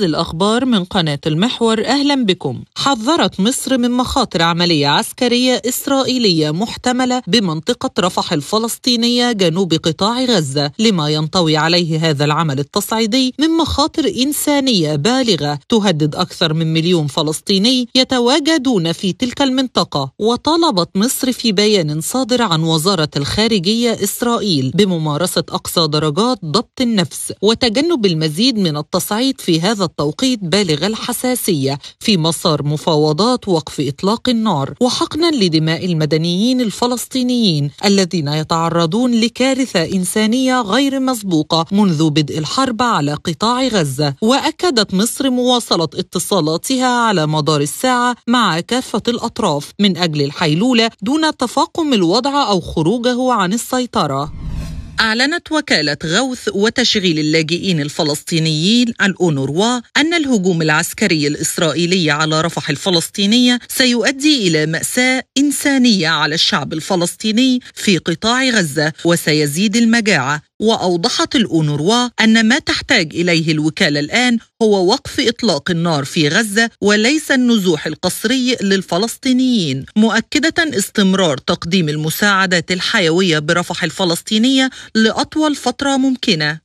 مركز الأخبار من قناة المحور أهلا بكم حذرت مصر من مخاطر عملية عسكرية إسرائيلية محتملة بمنطقة رفح الفلسطينية جنوب قطاع غزة لما ينطوي عليه هذا العمل التصعيدي من مخاطر إنسانية بالغة تهدد أكثر من مليون فلسطيني يتواجدون في تلك المنطقة وطالبت مصر في بيان صادر عن وزارة الخارجية إسرائيل بممارسة أقصى درجات ضبط النفس وتجنب المزيد من التصعيد في هذا التوقيت بالغ الحساسية في مسار مفاوضات وقف إطلاق النار وحقنا لدماء المدنيين الفلسطينيين الذين يتعرضون لكارثة إنسانية غير مسبوقة منذ بدء الحرب على قطاع غزة وأكدت مصر مواصلة اتصالاتها على مدار الساعة مع كافة الأطراف من أجل الحيلولة دون تفاقم الوضع أو خروجه عن السيطرة أعلنت وكالة غوث وتشغيل اللاجئين الفلسطينيين الأونروا أن الهجوم العسكري الإسرائيلي على رفح الفلسطينية سيؤدي إلى مأساة إنسانية على الشعب الفلسطيني في قطاع غزة وسيزيد المجاعة وأوضحت الأونروا أن ما تحتاج إليه الوكالة الآن هو وقف إطلاق النار في غزة وليس النزوح القسري للفلسطينيين مؤكدة استمرار تقديم المساعدات الحيوية برفح الفلسطينية لأطول فترة ممكنة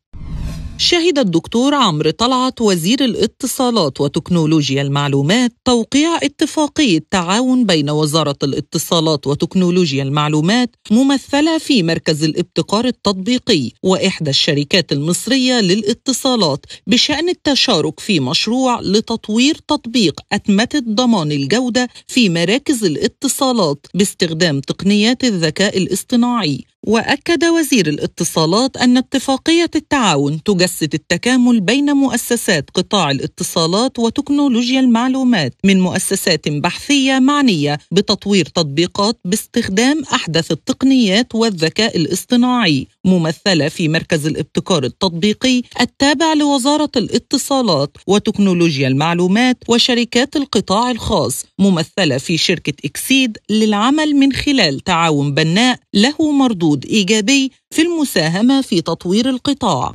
شهد الدكتور عمرو طلعت وزير الاتصالات وتكنولوجيا المعلومات توقيع اتفاقية تعاون بين وزارة الاتصالات وتكنولوجيا المعلومات ممثلة في مركز الابتكار التطبيقي وإحدى الشركات المصرية للاتصالات بشأن التشارك في مشروع لتطوير تطبيق أتمتة ضمان الجودة في مراكز الاتصالات باستخدام تقنيات الذكاء الاصطناعي واكد وزير الاتصالات ان اتفاقيه التعاون تجسد التكامل بين مؤسسات قطاع الاتصالات وتكنولوجيا المعلومات من مؤسسات بحثيه معنيه بتطوير تطبيقات باستخدام احدث التقنيات والذكاء الاصطناعي ممثله في مركز الابتكار التطبيقي التابع لوزاره الاتصالات وتكنولوجيا المعلومات وشركات القطاع الخاص ممثله في شركه اكسيد للعمل من خلال تعاون بناء له مردود مردود إيجابي في المساهمة في تطوير القطاع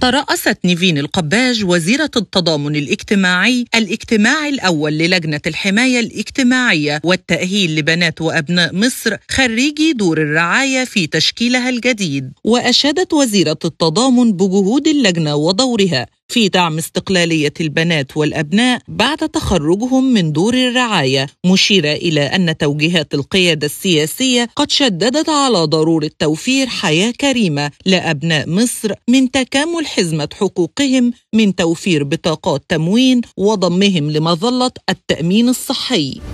ترأست نيفين القباج وزيرة التضامن الاجتماعي الاجتماع الأول للجنة الحماية الاجتماعية والتأهيل لبنات وأبناء مصر خريجي دور الرعاية في تشكيلها الجديد وأشادت وزيرة التضامن بجهود اللجنة ودورها في دعم استقلالية البنات والأبناء بعد تخرجهم من دور الرعاية مشيرة إلى أن توجيهات القيادة السياسية قد شددت على ضرورة توفير حياة كريمة لأبناء مصر من تكامل حزمة حقوقهم من توفير بطاقات تموين وضمهم لمظلة التأمين الصحي